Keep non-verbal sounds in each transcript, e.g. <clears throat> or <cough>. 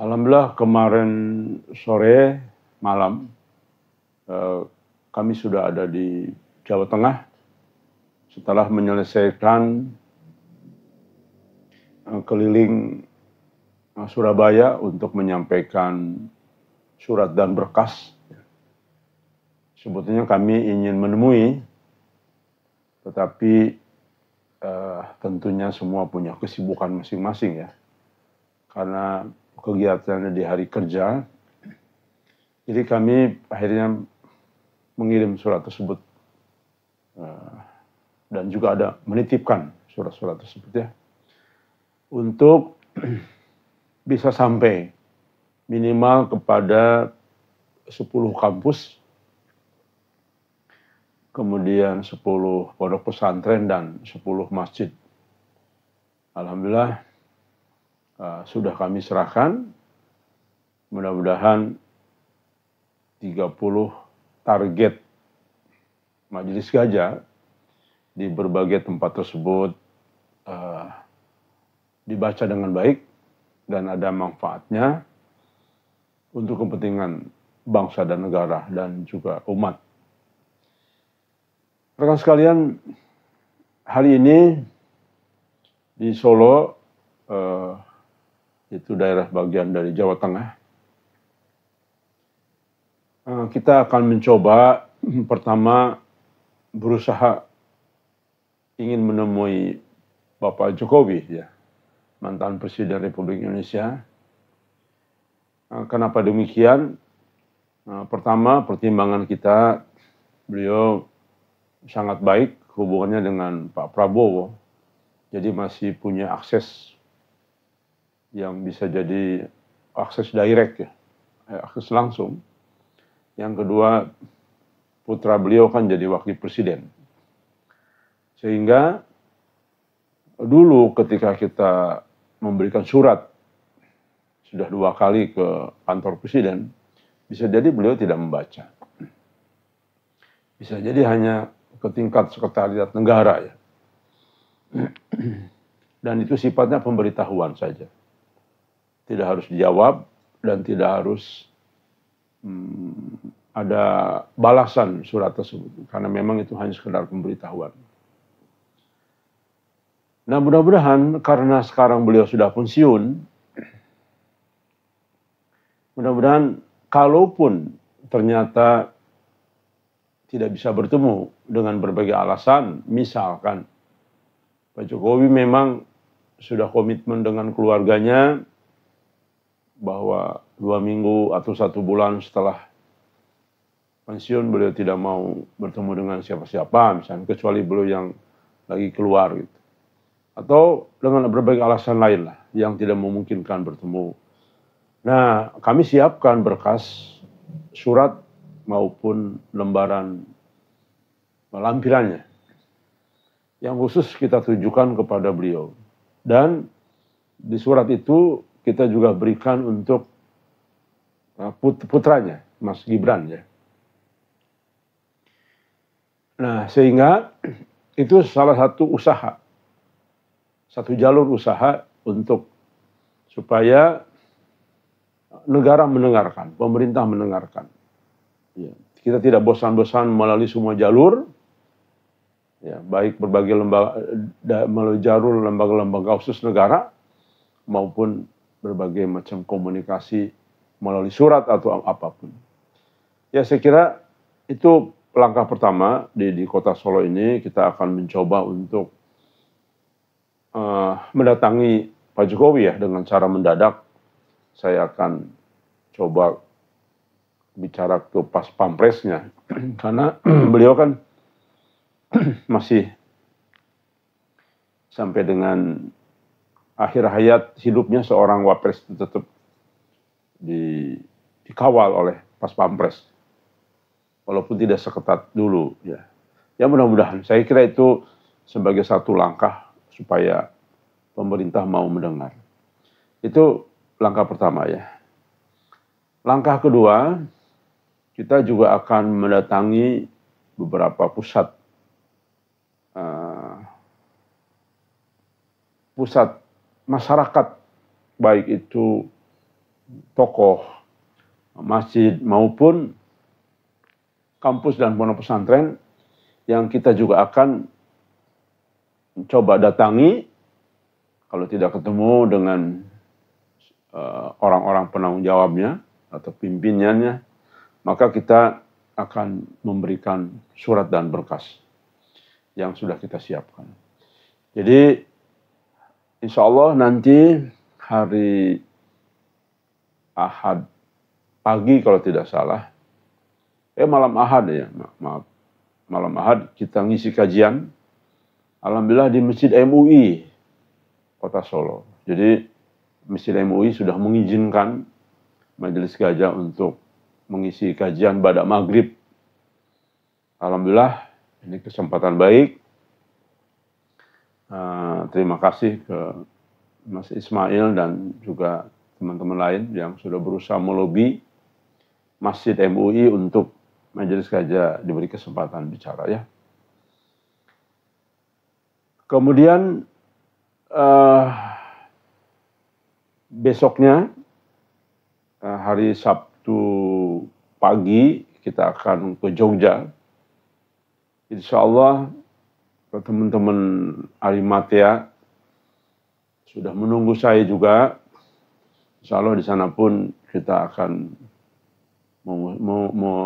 Alhamdulillah kemarin sore malam eh, kami sudah ada di Jawa Tengah setelah menyelesaikan eh, keliling eh, Surabaya untuk menyampaikan surat dan berkas. Sebetulnya kami ingin menemui, tetapi tentunya semua punya kesibukan masing-masing ya, karena kegiatannya di hari kerja. Jadi kami akhirnya mengirim surat tersebut eh, dan juga ada menitipkan surat-surat tersebut ya untuk <clears throat> bisa sampai minimal kepada 10 kampus kemudian 10 pondok pesantren dan 10 masjid. Alhamdulillah Ah, sudah kami serahkan. Mudah-mudahan 30 target Majelis Gajah di berbagai tempat tersebut uh, dibaca dengan baik dan ada manfaatnya untuk kepentingan bangsa dan negara dan juga umat. Rekan sekalian, hari ini di Solo uh, itu daerah bagian dari Jawa Tengah. Eh, kita akan mencoba <clears throat> pertama berusaha ingin menemui Bapak Jokowi, ya, mantan Presiden Republik Indonesia. Eh, kenapa demikian? Eh, pertama, pertimbangan kita, beliau sangat baik hubungannya dengan Pak Prabowo, jadi masih punya akses yang bisa jadi akses direct ya, eh, akses langsung. Yang kedua, putra beliau kan jadi wakil presiden. Sehingga dulu ketika kita memberikan surat sudah dua kali ke kantor presiden, bisa jadi beliau tidak membaca. Bisa jadi hanya ke tingkat sekretariat negara ya. <clears throat> Dan itu sifatnya pemberitahuan saja tidak harus dijawab dan tidak harus hmm, ada balasan surat tersebut karena memang itu hanya sekedar pemberitahuan. Nah mudah-mudahan karena sekarang beliau sudah pensiun, mudah-mudahan kalaupun ternyata tidak bisa bertemu dengan berbagai alasan, misalkan Pak Jokowi memang sudah komitmen dengan keluarganya, bahwa dua minggu atau satu bulan setelah pensiun beliau tidak mau bertemu dengan siapa-siapa misalnya kecuali beliau yang lagi keluar gitu atau dengan berbagai alasan lain lah yang tidak memungkinkan bertemu. Nah, kami siapkan berkas surat maupun lembaran lampirannya yang khusus kita tujukan kepada beliau. Dan di surat itu kita juga berikan untuk uh, put putranya, Mas Gibran ya. Nah, sehingga <clears throat> itu salah satu usaha, satu jalur usaha untuk supaya negara mendengarkan, pemerintah mendengarkan. Ya. Kita tidak bosan-bosan melalui semua jalur, ya, baik berbagai lembaga melalui jalur lembaga-lembaga khusus negara maupun berbagai macam komunikasi melalui surat atau apapun. Ya saya kira itu langkah pertama di, di kota Solo ini kita akan mencoba untuk uh, mendatangi Pak Jokowi ya dengan cara mendadak. Saya akan coba bicara ke pas pampresnya <clears throat> karena <clears throat> beliau kan <clears throat> masih sampai dengan akhir hayat hidupnya seorang wapres itu tetap di, dikawal oleh pas pampres. Walaupun tidak seketat dulu ya. Ya mudah-mudahan, saya kira itu sebagai satu langkah supaya pemerintah mau mendengar. Itu langkah pertama ya. Langkah kedua, kita juga akan mendatangi beberapa pusat uh, pusat masyarakat, baik itu tokoh, masjid maupun kampus dan pondok pesantren yang kita juga akan coba datangi kalau tidak ketemu dengan orang eh, orang-orang penanggung jawabnya atau pimpinannya maka kita akan memberikan surat dan berkas yang sudah kita siapkan. Jadi Insya Allah nanti hari Ahad pagi kalau tidak salah, eh malam Ahad ya, ma maaf, malam Ahad kita ngisi kajian, Alhamdulillah di Masjid MUI, Kota Solo. Jadi Masjid MUI sudah mengizinkan Majelis Gajah untuk mengisi kajian pada maghrib. Alhamdulillah ini kesempatan baik Eh, terima kasih ke Mas Ismail dan juga teman-teman lain yang sudah berusaha melobi Masjid MUI untuk Majelis Gajah diberi kesempatan bicara ya. Kemudian uh, besoknya uh, hari Sabtu pagi kita akan ke Jogja. Insya Allah teman-teman Alimatia ya, sudah menunggu saya juga. Insya Allah di sana pun kita akan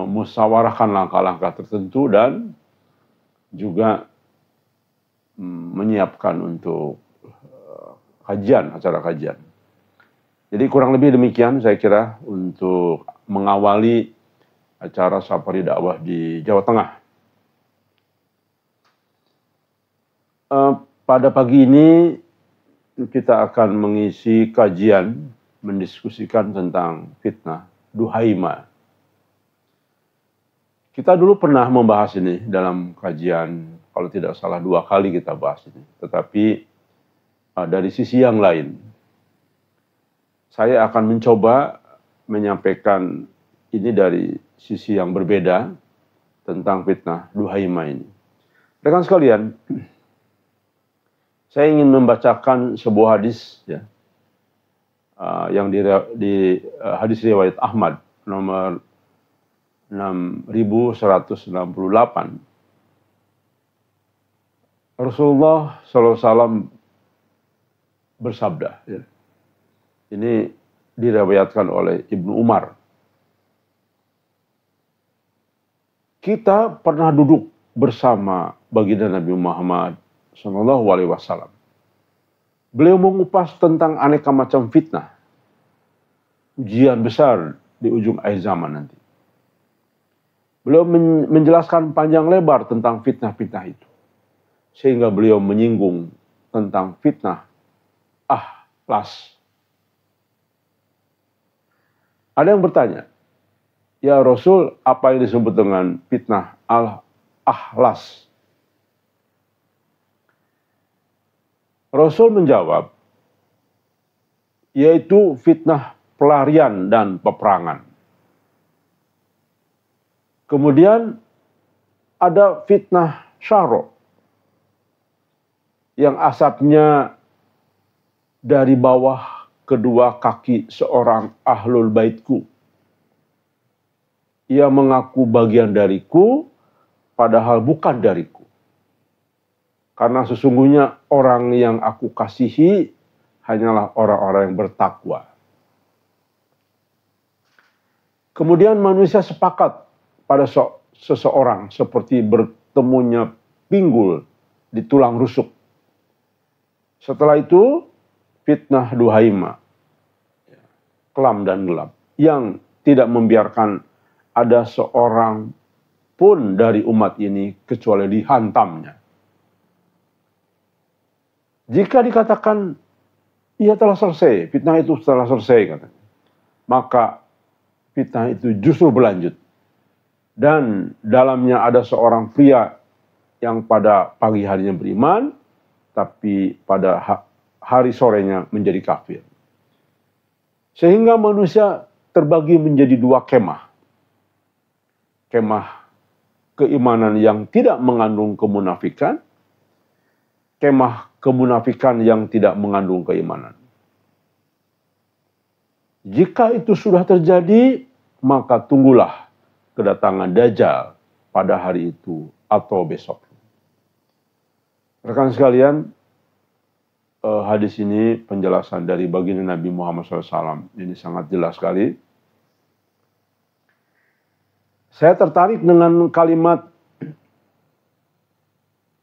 memusyawarahkan langkah-langkah tertentu dan juga mm, menyiapkan untuk eh, kajian, acara kajian. Jadi kurang lebih demikian saya kira untuk mengawali acara Safari Dakwah di Jawa Tengah. Eh, pada pagi ini kita akan mengisi kajian mendiskusikan tentang fitnah duhaima. Kita dulu pernah membahas ini dalam kajian, kalau tidak salah dua kali kita bahas ini. Tetapi eh, dari sisi yang lain, saya akan mencoba menyampaikan ini dari sisi yang berbeda tentang fitnah duhaima ini. Rekan sekalian, saya ingin membacakan sebuah hadis ya. Ah, yang di, di ah, hadis riwayat Ahmad nomor 6168. Rasulullah SAW bersabda. Ya. Ini diriwayatkan oleh Ibnu Umar. Kita pernah duduk bersama baginda Nabi Muhammad Shallallahu Alaihi Wasallam. Beliau mengupas tentang aneka macam fitnah, ujian besar di ujung akhir zaman nanti. Beliau menjelaskan panjang lebar tentang fitnah-fitnah itu, sehingga beliau menyinggung tentang fitnah ahlas. Ada yang bertanya, ya Rasul, apa yang disebut dengan fitnah al ahlas? Rasul menjawab, yaitu fitnah pelarian dan peperangan. Kemudian ada fitnah syarok yang asapnya dari bawah kedua kaki seorang ahlul baitku. Ia mengaku bagian dariku, padahal bukan dariku. Karena sesungguhnya orang yang aku kasihi hanyalah orang-orang yang bertakwa. Kemudian manusia sepakat pada so seseorang seperti bertemunya pinggul di tulang rusuk. Setelah itu fitnah duhaima, kelam dan gelap, yang tidak membiarkan ada seorang pun dari umat ini kecuali dihantamnya. Jika dikatakan ia telah selesai, fitnah itu telah selesai katanya. Maka fitnah itu justru berlanjut. Dan dalamnya ada seorang pria yang pada pagi harinya beriman, tapi pada hari sorenya menjadi kafir. Sehingga manusia terbagi menjadi dua kemah. Kemah keimanan yang tidak mengandung kemunafikan, kemah kemunafikan yang tidak mengandung keimanan. Jika itu sudah terjadi, maka tunggulah kedatangan Dajjal pada hari itu atau besok. Rekan sekalian, eh, hadis ini penjelasan dari baginda Nabi Muhammad SAW. Ini sangat jelas sekali. Saya tertarik dengan kalimat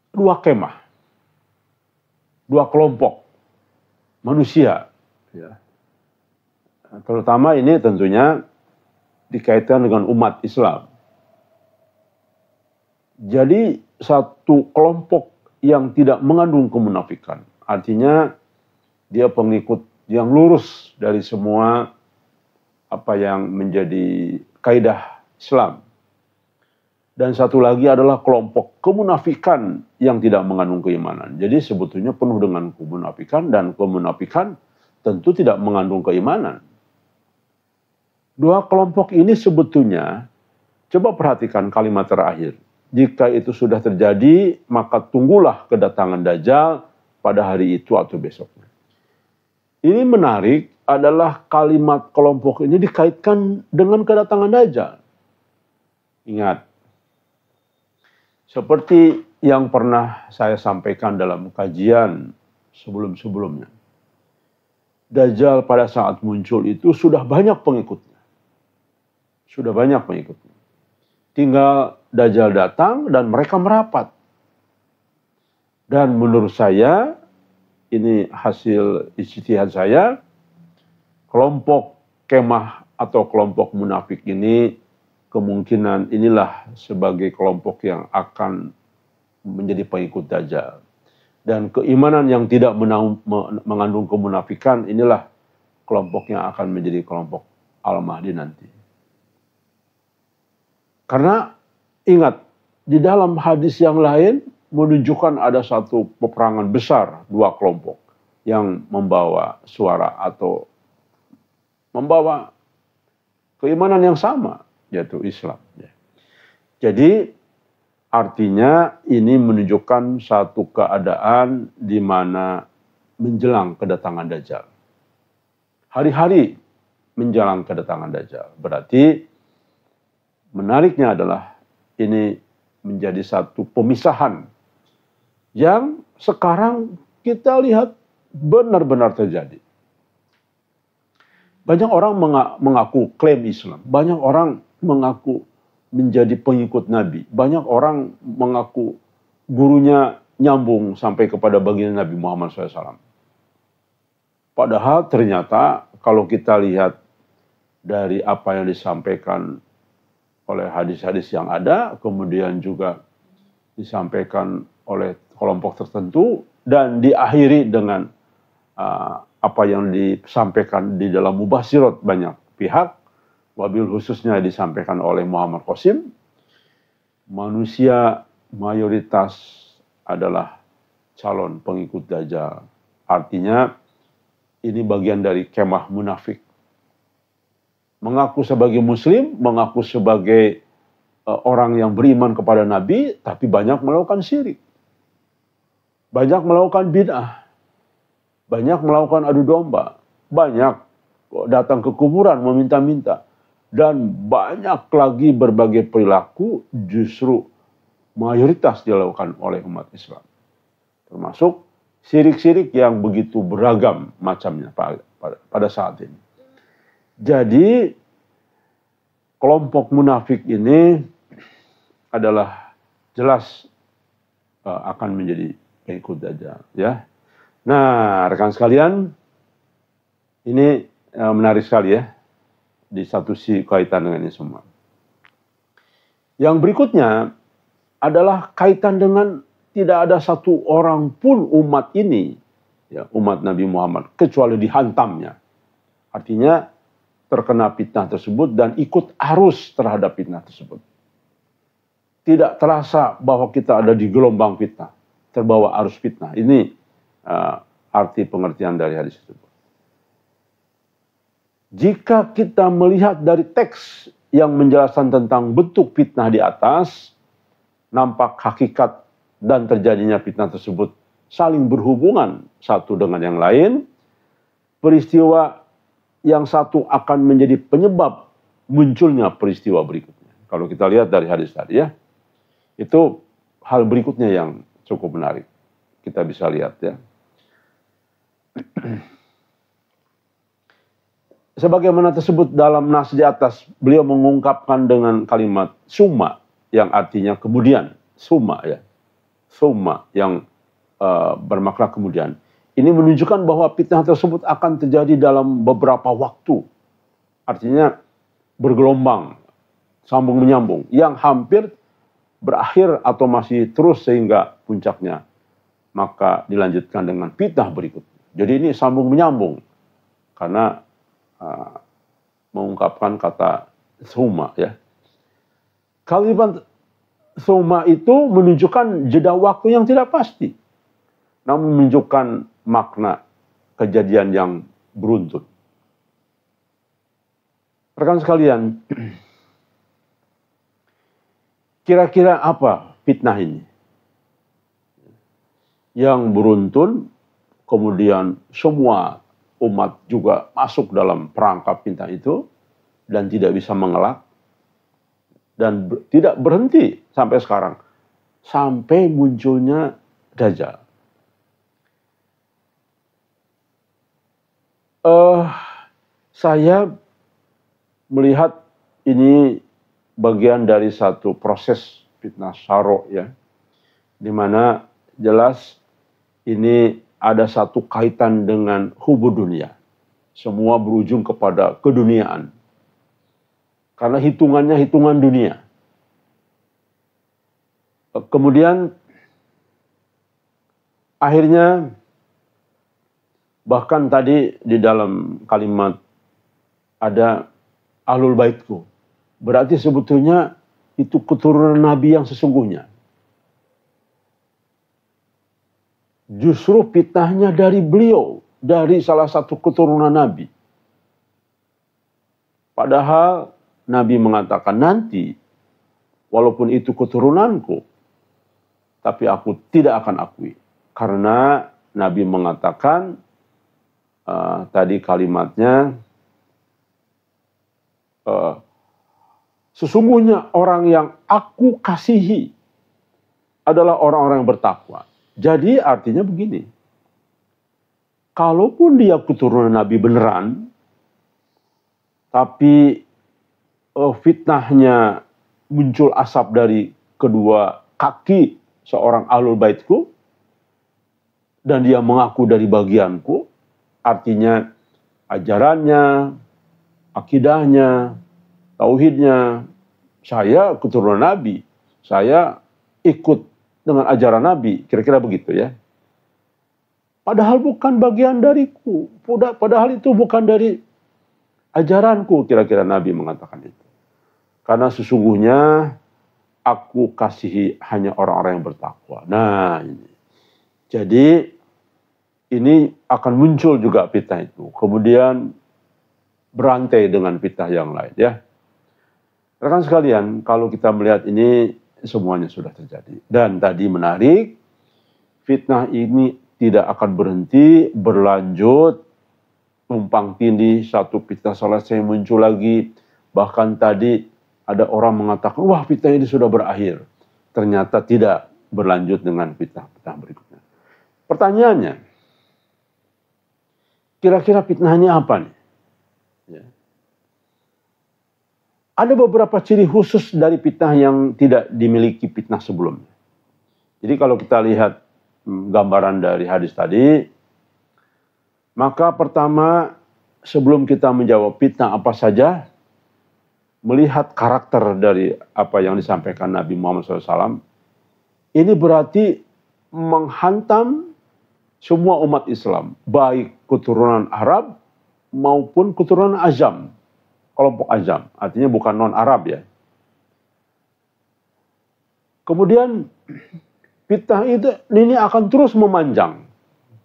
dua kemah dua kelompok manusia. Ya. Terutama ini tentunya dikaitkan dengan umat Islam. Jadi satu kelompok yang tidak mengandung kemunafikan. Artinya dia pengikut yang lurus dari semua apa yang menjadi kaidah Islam dan satu lagi adalah kelompok kemunafikan yang tidak mengandung keimanan. Jadi sebetulnya penuh dengan kemunafikan dan kemunafikan tentu tidak mengandung keimanan. Dua kelompok ini sebetulnya coba perhatikan kalimat terakhir. Jika itu sudah terjadi, maka tunggulah kedatangan Dajjal pada hari itu atau besoknya. Ini menarik adalah kalimat kelompok ini dikaitkan dengan kedatangan Dajjal. Ingat, seperti yang pernah saya sampaikan dalam kajian sebelum-sebelumnya. Dajjal pada saat muncul itu sudah banyak pengikutnya. Sudah banyak pengikutnya. Tinggal Dajjal datang dan mereka merapat. Dan menurut saya, ini hasil ijtihad saya, kelompok kemah atau kelompok munafik ini kemungkinan inilah sebagai kelompok yang akan menjadi pengikut Dajjal. Dan keimanan yang tidak mengandung kemunafikan inilah kelompok yang akan menjadi kelompok Al-Mahdi nanti. Karena ingat, di dalam hadis yang lain menunjukkan ada satu peperangan besar dua kelompok yang membawa suara atau membawa keimanan yang sama yaitu Islam. Jadi artinya ini menunjukkan satu keadaan di mana menjelang kedatangan Dajjal. Hari-hari menjelang kedatangan Dajjal. Berarti menariknya adalah ini menjadi satu pemisahan yang sekarang kita lihat benar-benar terjadi. Banyak orang mengaku klaim Islam, banyak orang mengaku menjadi pengikut Nabi. Banyak orang mengaku gurunya nyambung sampai kepada baginda Nabi Muhammad SAW. Padahal ternyata kalau kita lihat dari apa yang disampaikan oleh hadis-hadis yang ada, kemudian juga disampaikan oleh kelompok tertentu, dan diakhiri dengan uh, apa yang disampaikan di dalam mubah sirot banyak pihak, wabil khususnya disampaikan oleh Muhammad Qasim, manusia mayoritas adalah calon pengikut Dajjal. Artinya ini bagian dari kemah munafik. Mengaku sebagai muslim, mengaku sebagai e, orang yang beriman kepada Nabi, tapi banyak melakukan syirik. Banyak melakukan bid'ah. Banyak melakukan adu domba. Banyak datang ke kuburan meminta-minta dan banyak lagi berbagai perilaku justru mayoritas dilakukan oleh umat Islam. Termasuk sirik-sirik yang begitu beragam macamnya pada saat ini. Jadi kelompok munafik ini adalah jelas eh, akan menjadi pengikut Dajjal ya. Nah, rekan sekalian, ini eh, menarik sekali ya di satu si kaitan dengan ini semua. Yang berikutnya adalah kaitan dengan tidak ada satu orang pun umat ini, ya, umat Nabi Muhammad, kecuali dihantamnya. Artinya terkena fitnah tersebut dan ikut arus terhadap fitnah tersebut. Tidak terasa bahwa kita ada di gelombang fitnah, terbawa arus fitnah. Ini uh, arti pengertian dari hadis tersebut jika kita melihat dari teks yang menjelaskan tentang bentuk fitnah di atas, nampak hakikat dan terjadinya fitnah tersebut saling berhubungan satu dengan yang lain. Peristiwa yang satu akan menjadi penyebab munculnya peristiwa berikutnya. Kalau kita lihat dari hadis tadi ya, itu hal berikutnya yang cukup menarik. Kita bisa lihat ya. <clears throat> sebagaimana tersebut dalam nas di atas, beliau mengungkapkan dengan kalimat suma yang artinya kemudian, suma ya. Suma yang uh, bermakna kemudian. Ini menunjukkan bahwa fitnah tersebut akan terjadi dalam beberapa waktu. Artinya bergelombang, sambung menyambung yang hampir berakhir atau masih terus sehingga puncaknya maka dilanjutkan dengan fitnah berikut. Jadi ini sambung menyambung karena Ah, mengungkapkan kata suma ya. Kalimat suma itu menunjukkan jeda waktu yang tidak pasti. Namun menunjukkan makna kejadian yang beruntun. Rekan sekalian, <clears throat> kira-kira apa fitnah ini? Yang beruntun, kemudian semua umat juga masuk dalam perangkap bintang itu dan tidak bisa mengelak dan ber, tidak berhenti sampai sekarang sampai munculnya dajjal. Uh, saya melihat ini bagian dari satu proses fitnah syarok ya, dimana jelas ini ada satu kaitan dengan hubud dunia. Semua berujung kepada keduniaan. Karena hitungannya hitungan dunia. Kemudian akhirnya bahkan tadi di dalam kalimat ada alul baitku. Berarti sebetulnya itu keturunan Nabi yang sesungguhnya. justru fitnahnya dari beliau, dari salah satu keturunan Nabi. Padahal Nabi mengatakan nanti, walaupun itu keturunanku, tapi aku tidak akan akui. Karena Nabi mengatakan, uh, tadi kalimatnya, uh, sesungguhnya orang yang aku kasihi adalah orang-orang yang bertakwa. Jadi artinya begini, kalaupun dia keturunan Nabi beneran, tapi eh, fitnahnya muncul asap dari kedua kaki seorang alul baitku, dan dia mengaku dari bagianku, artinya ajarannya, akidahnya, tauhidnya, saya keturunan Nabi, saya ikut dengan ajaran Nabi, kira-kira begitu ya. Padahal bukan bagian dariku, padahal itu bukan dari ajaranku, kira-kira Nabi mengatakan itu. Karena sesungguhnya aku kasihi hanya orang-orang yang bertakwa. Nah, ini. Jadi ini akan muncul juga fitnah itu. Kemudian berantai dengan fitnah yang lain ya. Rekan sekalian, kalau kita melihat ini semuanya sudah terjadi. Dan tadi menarik, fitnah ini tidak akan berhenti, berlanjut, tumpang tindih, satu fitnah selesai muncul lagi. Bahkan tadi ada orang mengatakan, wah fitnah ini sudah berakhir. Ternyata tidak berlanjut dengan fitnah-fitnah berikutnya. Pertanyaannya, kira-kira fitnahnya apa nih? Ya. Ada beberapa ciri khusus dari fitnah yang tidak dimiliki fitnah sebelumnya. Jadi kalau kita lihat hmm, gambaran dari hadis tadi, maka pertama sebelum kita menjawab fitnah apa saja, melihat karakter dari apa yang disampaikan Nabi Muhammad SAW, ini berarti menghantam semua umat Islam, baik keturunan Arab maupun keturunan Azam kelompok ajam, artinya bukan non-Arab ya. Kemudian fitnah itu ini akan terus memanjang,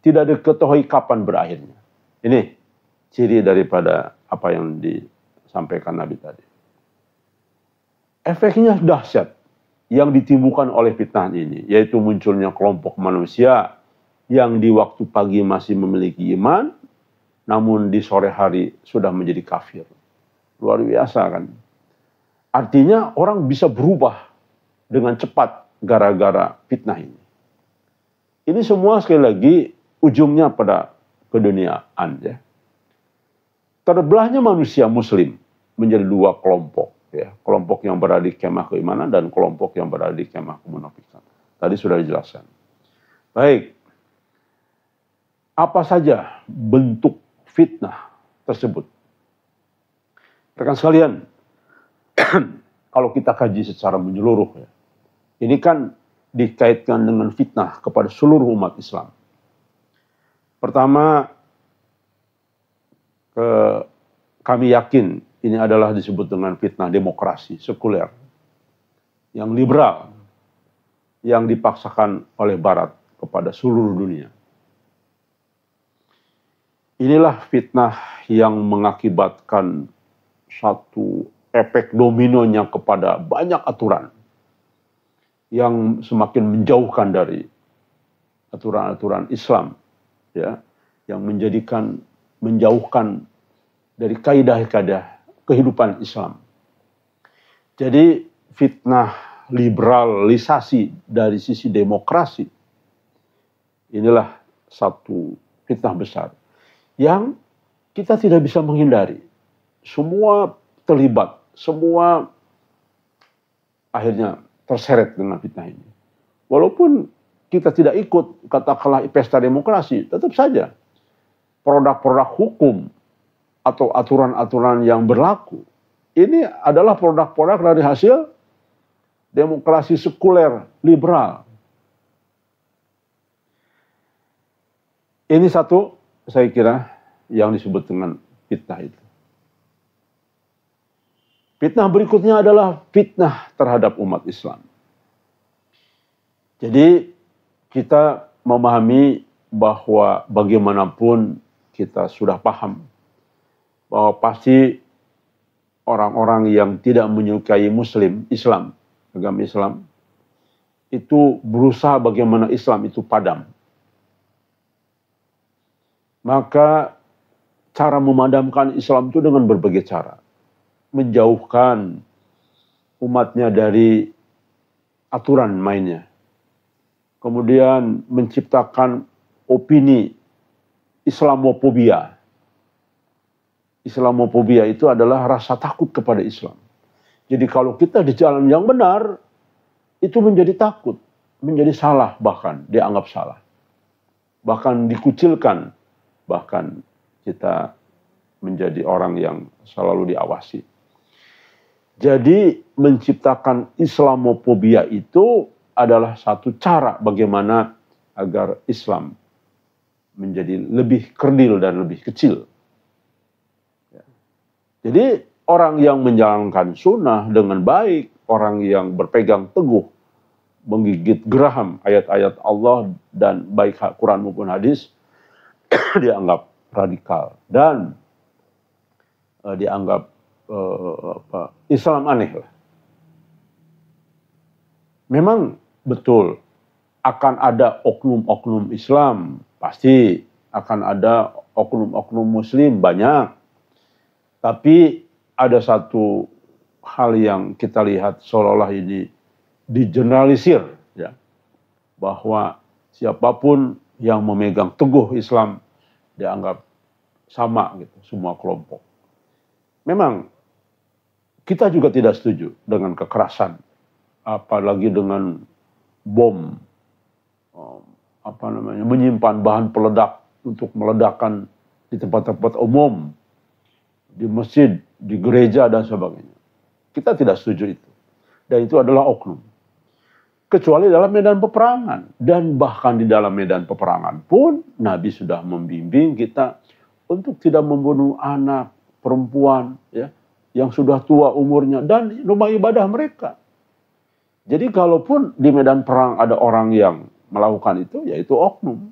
tidak diketahui kapan berakhirnya. Ini ciri daripada apa yang disampaikan Nabi tadi. Efeknya dahsyat yang ditimbulkan oleh fitnah ini, yaitu munculnya kelompok manusia yang di waktu pagi masih memiliki iman, namun di sore hari sudah menjadi kafir. Luar biasa kan. Artinya orang bisa berubah dengan cepat gara-gara fitnah ini. Ini semua sekali lagi ujungnya pada keduniaan ya. Terbelahnya manusia muslim menjadi dua kelompok ya, kelompok yang berada di kemah keimanan dan kelompok yang berada di kemah kemunafikan. Tadi sudah dijelaskan. Baik. Apa saja bentuk fitnah tersebut? Rekan sekalian, <clears throat> kalau kita kaji secara menyeluruh ya, ini kan dikaitkan dengan fitnah kepada seluruh umat Islam. Pertama, ke, kami yakin ini adalah disebut dengan fitnah demokrasi sekuler yang liberal yang dipaksakan oleh Barat kepada seluruh dunia. Inilah fitnah yang mengakibatkan satu efek dominonya kepada banyak aturan yang semakin menjauhkan dari aturan-aturan Islam ya yang menjadikan menjauhkan dari kaidah-kaidah kehidupan Islam. Jadi fitnah liberalisasi dari sisi demokrasi inilah satu fitnah besar yang kita tidak bisa menghindari semua terlibat, semua akhirnya terseret dengan fitnah ini. Walaupun kita tidak ikut katakanlah pesta demokrasi, tetap saja produk-produk hukum atau aturan-aturan yang berlaku ini adalah produk-produk dari hasil demokrasi sekuler liberal. Ini satu saya kira yang disebut dengan fitnah itu. Fitnah berikutnya adalah fitnah terhadap umat Islam. Jadi kita memahami bahwa bagaimanapun kita sudah paham bahwa pasti orang-orang yang tidak menyukai muslim Islam, agama Islam itu berusaha bagaimana Islam itu padam. Maka cara memadamkan Islam itu dengan berbagai cara menjauhkan umatnya dari aturan mainnya. Kemudian menciptakan opini Islamophobia. Islamophobia itu adalah rasa takut kepada Islam. Jadi kalau kita di jalan yang benar, itu menjadi takut, menjadi salah bahkan, dianggap salah. Bahkan dikucilkan, bahkan kita menjadi orang yang selalu diawasi. Jadi menciptakan islamophobia itu adalah satu cara bagaimana agar Islam menjadi lebih kerdil dan lebih kecil. Ya. Jadi orang yang menjalankan sunnah dengan baik, orang yang berpegang teguh, menggigit geraham ayat-ayat Allah dan baik Quran maupun hadis, <coughs> dianggap radikal dan uh, dianggap uh, apa Islam aneh lah. Memang betul akan ada oknum-oknum Islam pasti akan ada oknum-oknum Muslim banyak, tapi ada satu hal yang kita lihat seolah-olah ini digeneralisir ya bahwa siapapun yang memegang teguh Islam dianggap sama gitu semua kelompok. Memang kita juga tidak setuju dengan kekerasan, apalagi dengan bom, um, apa namanya, menyimpan bahan peledak untuk meledakkan di tempat-tempat umum, di masjid, di gereja dan sebagainya. Kita tidak setuju itu. Dan itu adalah oknum. Kecuali dalam medan peperangan. Dan bahkan di dalam medan peperangan pun Nabi sudah membimbing kita untuk tidak membunuh anak, perempuan, ya, yang sudah tua umurnya dan rumah ibadah mereka. Jadi kalaupun di medan perang ada orang yang melakukan itu, yaitu oknum.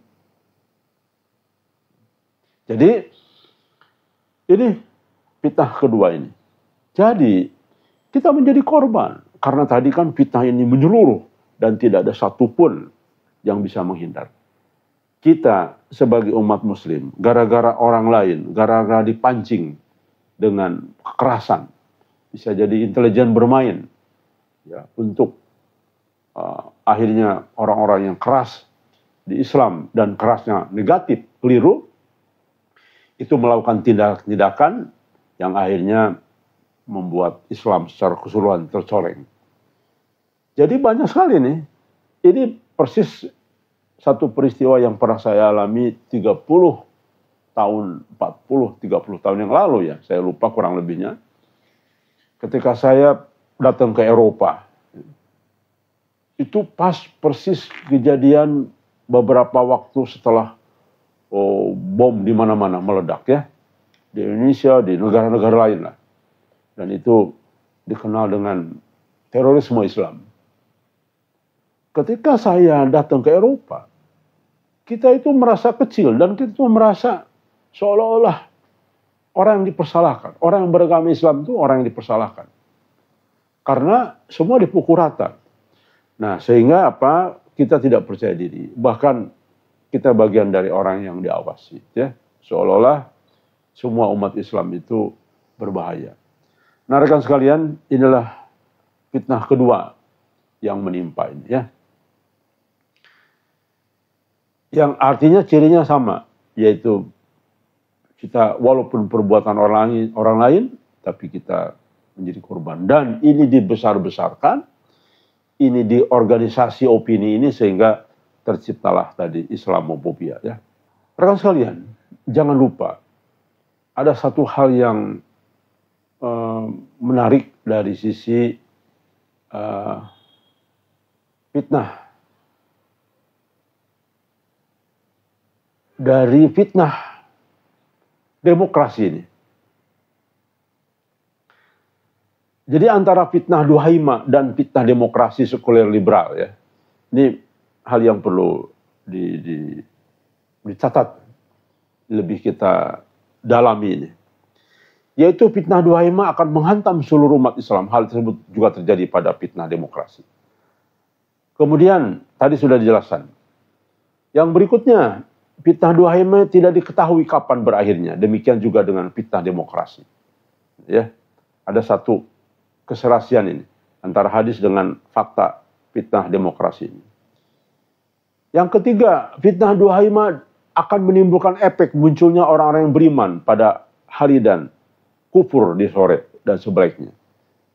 Jadi ini fitnah kedua ini. Jadi kita menjadi korban karena tadi kan fitnah ini menyeluruh dan tidak ada satupun yang bisa menghindar. Kita sebagai umat muslim, gara-gara orang lain, gara-gara dipancing, dengan kekerasan, bisa jadi intelijen bermain ya untuk uh, akhirnya orang-orang yang keras di Islam dan kerasnya negatif, keliru, itu melakukan tindakan-tindakan yang akhirnya membuat Islam secara keseluruhan tercoreng. Jadi banyak sekali nih. Ini persis satu peristiwa yang pernah saya alami 30 tahun 40 30 tahun yang lalu ya, saya lupa kurang lebihnya. Ketika saya datang ke Eropa. Itu pas persis kejadian beberapa waktu setelah oh, bom di mana-mana meledak ya. Di Indonesia, di negara-negara lain lah. Dan itu dikenal dengan terorisme Islam. Ketika saya datang ke Eropa, kita itu merasa kecil dan kita itu merasa Seolah-olah orang yang dipersalahkan. Orang yang beragama Islam itu orang yang dipersalahkan. Karena semua dipukul rata. Nah, sehingga apa? Kita tidak percaya diri. Bahkan kita bagian dari orang yang diawasi, ya. Seolah-olah semua umat Islam itu berbahaya. Nah, rekan sekalian, inilah fitnah kedua yang menimpa ini, ya. Yang artinya cirinya sama, yaitu kita walaupun perbuatan orang orang lain tapi kita menjadi korban dan ini dibesar-besarkan ini di organisasi opini ini sehingga terciptalah tadi Islamofobia ya. Rekan sekalian, jangan lupa ada satu hal yang uh, menarik dari sisi uh, fitnah. Dari fitnah demokrasi ini. Jadi antara fitnah duhaima dan fitnah demokrasi sekuler liberal ya. Ini hal yang perlu di, di, dicatat lebih kita dalami ini. Yaitu fitnah duhaima akan menghantam seluruh umat Islam. Hal tersebut juga terjadi pada fitnah demokrasi. Kemudian tadi sudah dijelaskan. Yang berikutnya Fitnah Duhaime tidak diketahui kapan berakhirnya. Demikian juga dengan fitnah demokrasi. Ya, ada satu keserasian ini antara hadis dengan fakta fitnah demokrasi ini. Yang ketiga, fitnah Duhaime akan menimbulkan efek munculnya orang-orang yang beriman pada hari dan kufur di sore dan sebaliknya.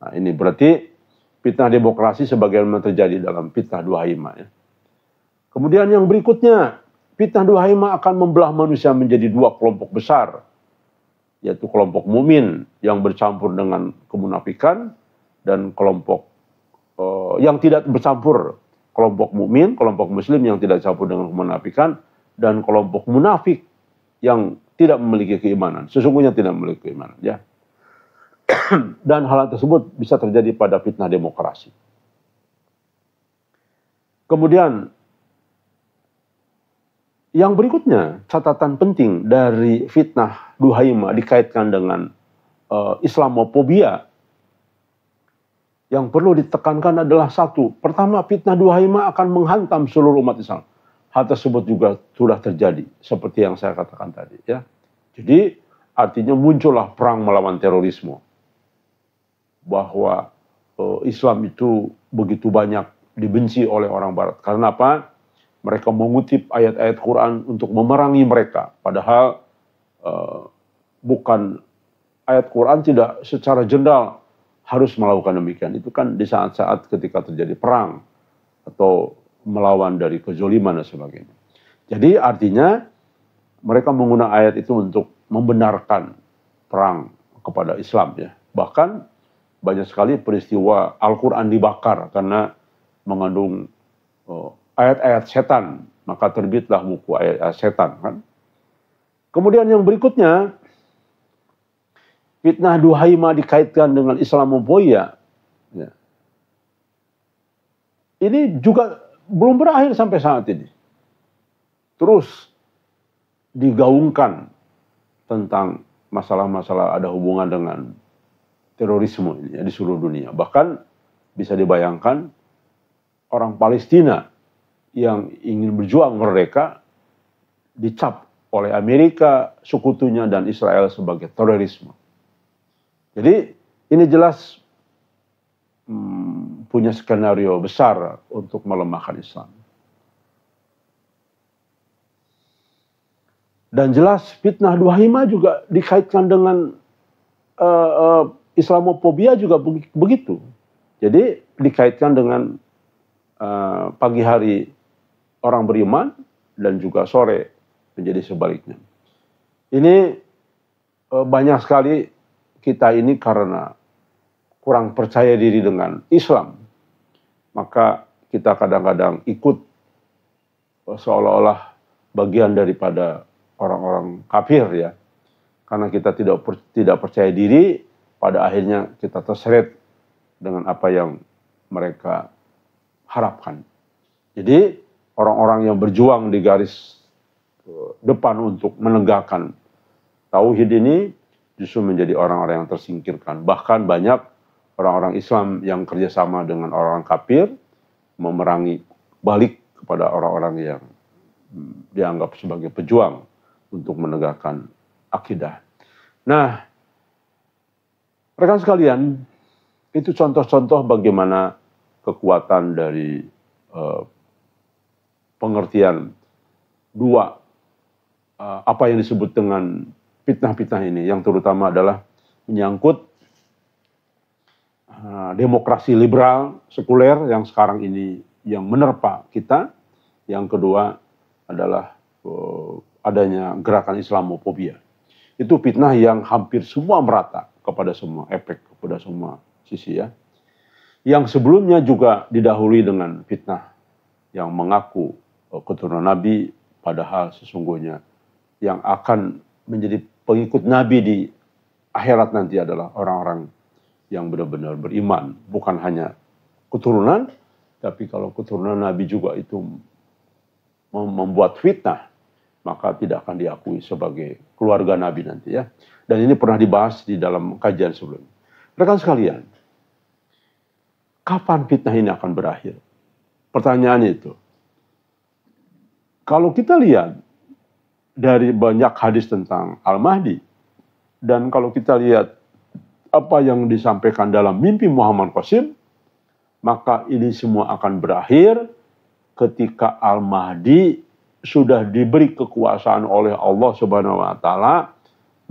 Nah, ini berarti fitnah demokrasi sebagaimana terjadi dalam fitnah dua hima. Ya. Kemudian yang berikutnya, Fitnah Duhaima akan membelah manusia menjadi dua kelompok besar, yaitu kelompok mumin yang bercampur dengan kemunafikan dan kelompok uh, yang tidak bercampur, kelompok mumin, kelompok muslim yang tidak campur dengan kemunafikan dan kelompok munafik yang tidak memiliki keimanan, sesungguhnya tidak memiliki keimanan, ya. <clears throat> dan hal tersebut bisa terjadi pada fitnah demokrasi. Kemudian yang berikutnya, catatan penting dari fitnah Duhaima dikaitkan dengan uh, eh, Islamophobia. Yang perlu ditekankan adalah satu, pertama fitnah Duhaima akan menghantam seluruh umat Islam. Hal tersebut juga sudah terjadi, seperti yang saya katakan tadi. Ya, Jadi artinya muncullah perang melawan terorisme. Bahwa uh, Islam itu begitu banyak dibenci oleh orang Barat. Karena apa? mereka mengutip ayat-ayat Quran untuk memerangi mereka. Padahal uh, bukan ayat Quran tidak secara jendal harus melakukan demikian. Itu kan di saat-saat ketika terjadi perang atau melawan dari kezoliman dan sebagainya. Jadi artinya mereka menggunakan ayat itu untuk membenarkan perang kepada Islam ya. Bahkan banyak sekali peristiwa Al-Quran dibakar karena mengandung eh, ayat-ayat setan, maka terbitlah buku ayat-ayat setan kan. Kemudian yang berikutnya fitnah Duhaima dikaitkan dengan Islamophobia. Ya. Ini juga belum berakhir sampai saat ini. Terus digaungkan tentang masalah-masalah ada hubungan dengan terorisme ya, di seluruh dunia. Bahkan bisa dibayangkan orang Palestina yang ingin berjuang mereka dicap oleh Amerika, sekutunya dan Israel sebagai terorisme. Jadi ini jelas hmm, punya skenario besar untuk melemahkan Islam. Dan jelas fitnah dua hima juga dikaitkan dengan uh, eh, uh, eh, Islamophobia juga begitu. Jadi dikaitkan dengan uh, pagi hari orang beriman dan juga sore menjadi sebaliknya. Ini e, banyak sekali kita ini karena kurang percaya diri dengan Islam, maka kita kadang-kadang ikut e, seolah-olah bagian daripada orang-orang kafir ya. Karena kita tidak per, tidak percaya diri, pada akhirnya kita terseret dengan apa yang mereka harapkan. Jadi orang-orang yang berjuang di garis eh, depan untuk menegakkan tauhid ini justru menjadi orang-orang yang tersingkirkan. Bahkan banyak orang-orang Islam yang kerjasama dengan orang-orang kafir memerangi balik kepada orang-orang yang hmm, dianggap sebagai pejuang untuk menegakkan akidah. Nah, rekan sekalian, itu contoh-contoh bagaimana kekuatan dari uh, pengertian dua eh, apa yang disebut dengan fitnah-fitnah ini, yang terutama adalah menyangkut eh, demokrasi liberal sekuler yang sekarang ini yang menerpa kita. Yang kedua adalah eh, adanya gerakan Islamofobia. Itu fitnah yang hampir semua merata kepada semua efek, kepada semua sisi ya. Yang sebelumnya juga didahului dengan fitnah yang mengaku Eh, keturunan Nabi, padahal sesungguhnya yang akan menjadi pengikut Nabi di akhirat nanti adalah orang-orang yang benar-benar beriman, bukan hanya keturunan, tapi kalau keturunan Nabi juga itu membuat fitnah, maka tidak akan diakui sebagai keluarga Nabi nanti ya. Dan ini pernah dibahas di dalam kajian sebelumnya. Rekan sekalian, kapan fitnah ini akan berakhir? Pertanyaan itu, kalau kita lihat dari banyak hadis tentang Al-Mahdi, dan kalau kita lihat apa yang disampaikan dalam mimpi Muhammad Qasim, maka ini semua akan berakhir ketika Al-Mahdi sudah diberi kekuasaan oleh Allah Subhanahu wa taala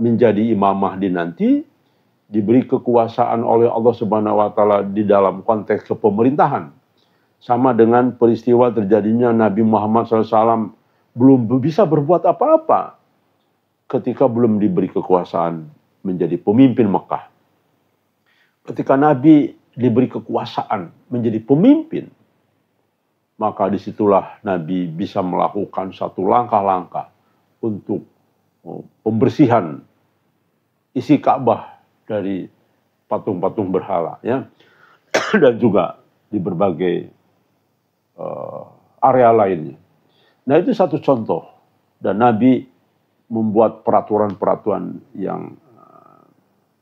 menjadi Imam Mahdi nanti diberi kekuasaan oleh Allah Subhanahu wa taala di dalam konteks kepemerintahan sama dengan peristiwa terjadinya Nabi Muhammad SAW belum bisa berbuat apa-apa ketika belum diberi kekuasaan menjadi pemimpin Mekah. Ketika Nabi diberi kekuasaan menjadi pemimpin, maka disitulah Nabi bisa melakukan satu langkah-langkah untuk oh, pembersihan isi Ka'bah dari patung-patung berhala ya <clears throat> dan juga di berbagai uh, area lainnya. Nah itu satu contoh. Dan Nabi membuat peraturan-peraturan yang eh,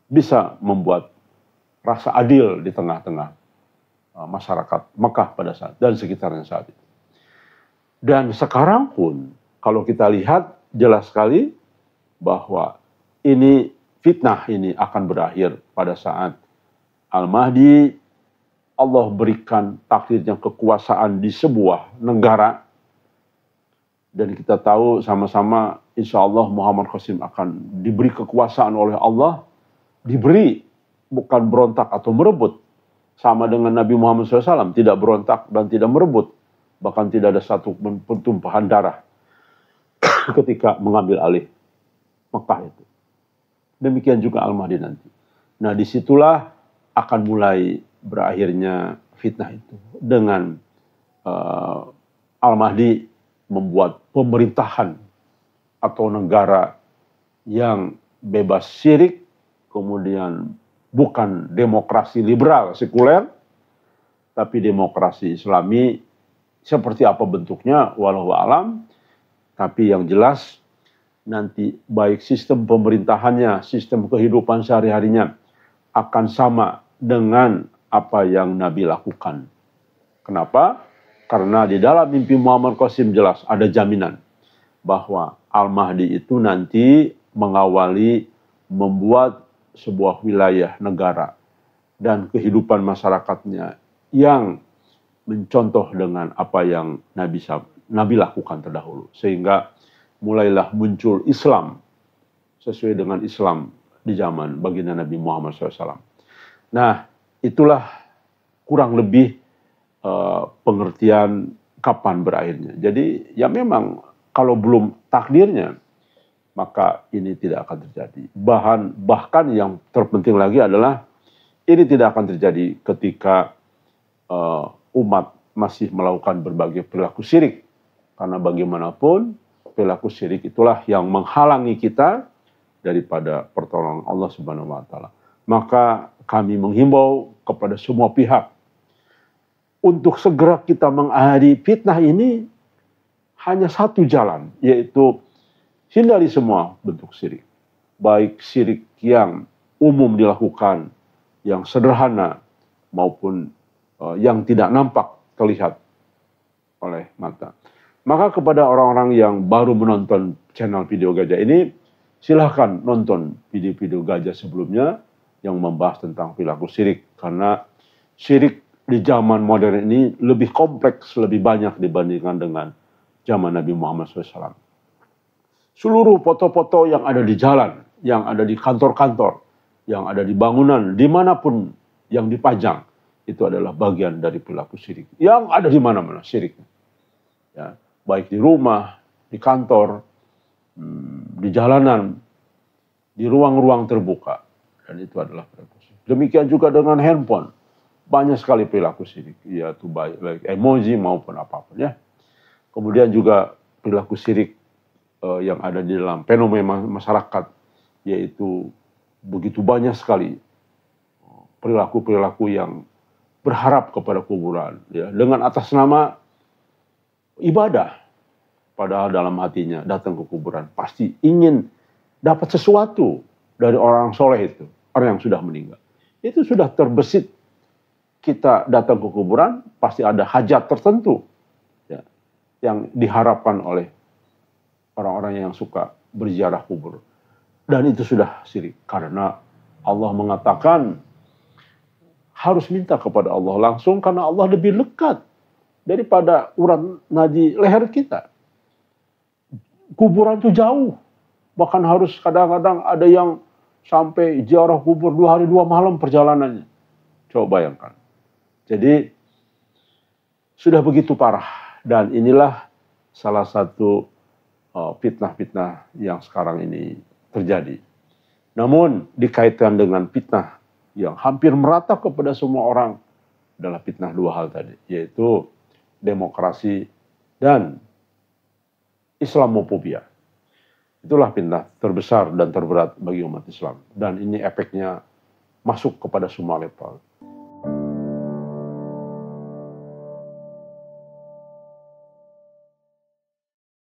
bisa membuat rasa adil di tengah-tengah eh, masyarakat Mekah pada saat dan sekitarnya saat itu. Dan sekarang pun kalau kita lihat jelas sekali bahwa ini fitnah ini akan berakhir pada saat Al-Mahdi Allah berikan takdir yang kekuasaan di sebuah negara dan kita tahu sama-sama insya Allah Muhammad Qasim akan diberi kekuasaan oleh Allah diberi bukan berontak atau merebut sama dengan Nabi Muhammad SAW tidak berontak dan tidak merebut bahkan tidak ada satu pertumpahan darah <coughs> ketika mengambil alih Mekah itu demikian juga Al-Mahdi nanti nah disitulah akan mulai berakhirnya fitnah itu dengan uh, Al-Mahdi membuat pemerintahan atau negara yang bebas syirik, kemudian bukan demokrasi liberal sekuler, tapi demokrasi islami seperti apa bentuknya walau alam, tapi yang jelas nanti baik sistem pemerintahannya, sistem kehidupan sehari-harinya akan sama dengan apa yang Nabi lakukan. Kenapa? Karena di dalam mimpi Muhammad Qasim jelas ada jaminan bahwa Al-Mahdi itu nanti mengawali membuat sebuah wilayah negara dan kehidupan masyarakatnya yang mencontoh dengan apa yang Nabi Nabi lakukan terdahulu sehingga mulailah muncul Islam sesuai dengan Islam di zaman baginda Nabi Muhammad SAW. Nah, itulah kurang lebih uh, pengertian kapan berakhirnya. Jadi ya memang kalau belum takdirnya maka ini tidak akan terjadi. Bahan bahkan yang terpenting lagi adalah ini tidak akan terjadi ketika uh, umat masih melakukan berbagai perilaku syirik. Karena bagaimanapun perilaku syirik itulah yang menghalangi kita daripada pertolongan Allah Subhanahu wa taala. Maka kami menghimbau kepada semua pihak untuk segera kita mengakhiri fitnah ini hanya satu jalan, yaitu hindari semua bentuk sirik. Baik sirik yang umum dilakukan, yang sederhana, maupun eh, yang tidak nampak terlihat oleh mata. Maka kepada orang-orang yang baru menonton channel video gajah ini, silahkan nonton video-video gajah sebelumnya, yang membahas tentang perilaku syirik karena syirik di zaman modern ini lebih kompleks, lebih banyak dibandingkan dengan zaman Nabi Muhammad SAW. Seluruh foto-foto yang ada di jalan, yang ada di kantor-kantor, yang ada di bangunan, dimanapun yang dipajang, itu adalah bagian dari perilaku syirik. Yang ada di mana-mana syirik. Ya, baik di rumah, di kantor, hmm, di jalanan, di ruang-ruang terbuka dan itu adalah perilaku sidik. Demikian juga dengan handphone. Banyak sekali perilaku sirik, yaitu baik baik emoji maupun apapun ya. Kemudian juga perilaku sirik uh, yang ada di dalam fenomena masyarakat, yaitu begitu banyak sekali eh, perilaku-perilaku yang berharap kepada kuburan ya dengan atas nama ibadah padahal dalam hatinya datang ke kuburan pasti ingin dapat sesuatu dari orang soleh itu orang yang sudah meninggal. Itu sudah terbesit. Kita datang ke kuburan, pasti ada hajat tertentu ya, yang diharapkan oleh orang-orang yang suka berziarah kubur. Dan itu sudah sirik. Karena Allah mengatakan harus minta kepada Allah langsung karena Allah lebih lekat daripada urat nadi leher kita. Kuburan itu jauh. Bahkan harus kadang-kadang ada yang sampai ziarah kubur dua hari dua malam perjalanannya. Coba bayangkan. Jadi sudah begitu parah dan inilah salah satu eh, fitnah-fitnah yang sekarang ini terjadi. Namun dikaitkan dengan fitnah yang hampir merata kepada semua orang adalah fitnah dua hal tadi, yaitu demokrasi dan islamophobia Itulah pindah terbesar dan terberat bagi umat Islam. Dan ini efeknya masuk kepada semua level.